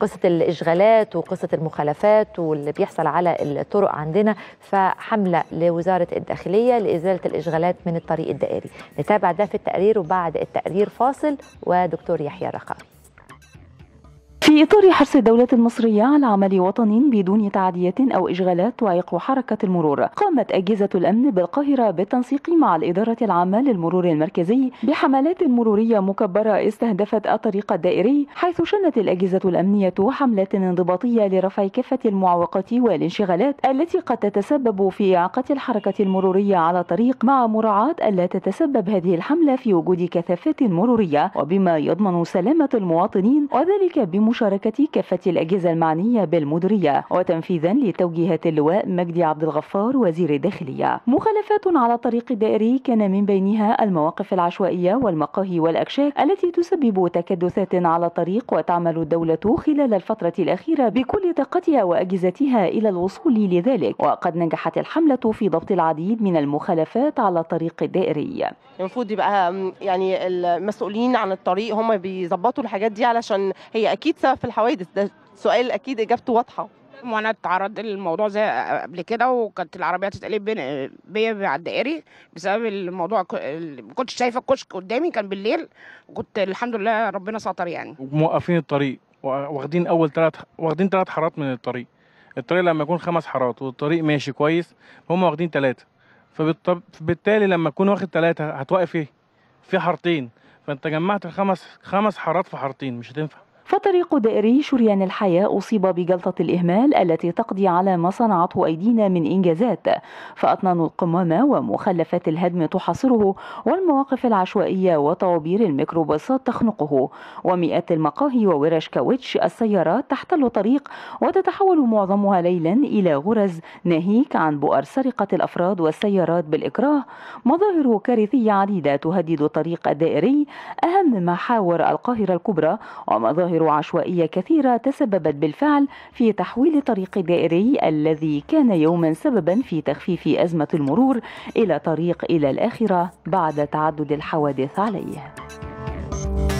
قصة الإشغالات وقصة المخالفات واللي بيحصل على الطرق عندنا فحملة لوزارة الداخلية لإزالة الإشغالات من الطريق الدائري نتابع ده في التقرير وبعد التقرير فاصل ودكتور يحيى رخاء في إطار حرص الدولة المصرية على عمل وطني بدون تعديات أو إشغالات تعيق حركة المرور قامت أجهزة الأمن بالقاهرة بالتنسيق مع الإدارة العامة للمرور المركزي بحملات مرورية مكبرة استهدفت الطريق الدائري حيث شنت الأجهزة الأمنية حملات انضباطية لرفع كافة المعوقات والانشغالات التي قد تتسبب في إعاقة الحركة المرورية على الطريق مع مراعاة ألا تتسبب هذه الحملة في وجود كثافات مرورية وبما يضمن سلامة المواطنين وذلك بمشاركة بمشاركة كافة الأجهزة المعنية بالمديرية وتنفيذا لتوجيهات اللواء مجدي عبد الغفار وزير الداخلية مخالفات على الطريق الدائري كان من بينها المواقف العشوائية والمقاهي والأكشاك التي تسبب تكدسات على الطريق وتعمل الدولة خلال الفترة الأخيرة بكل طاقتها وأجهزتها إلى الوصول لذلك وقد نجحت الحملة في ضبط العديد من المخالفات على الطريق الدائري المفروض يبقى يعني المسؤولين عن الطريق هم بيظبطوا الحاجات دي علشان هي أكيد سبب في الحوادث ده سؤال اكيد اجابته واضحه وانا اتعرضت للموضوع زي قبل كده وكانت العربيه هتتقلب بيا على الدائري بسبب الموضوع ما كنتش شايفه الكشك قدامي كان بالليل وكنت الحمد لله ربنا ساتر يعني موقفين الطريق واخدين اول ثلاث واخدين ثلاث حارات من الطريق الطريق لما يكون خمس حارات والطريق ماشي كويس هم واخدين ثلاثه فبالتالي لما تكون واخد ثلاثه هتوقف ايه في حارتين فانت جمعت الخمس خمس حارات في حارتين مش هتنفع فطريق دائري شريان الحياة أصيب بجلطة الإهمال التي تقضي على ما صنعته أيدينا من إنجازات فأطنان القمامة ومخلفات الهدم تحاصره والمواقف العشوائية وطوابير الميكروباصات تخنقه ومئات المقاهي وورش كاوتش السيارات تحتل طريق وتتحول معظمها ليلا إلى غرز ناهيك عن بؤر سرقة الأفراد والسيارات بالإكراه مظاهر كارثية عديدة تهدد الطريق الدائري أهم محاور القاهرة الكبرى ومظاهر غير عشوائية كثيرة تسببت بالفعل في تحويل طريق دائري الذي كان يوما سببا في تخفيف أزمة المرور إلى طريق إلى الآخرة بعد تعدد الحوادث عليه.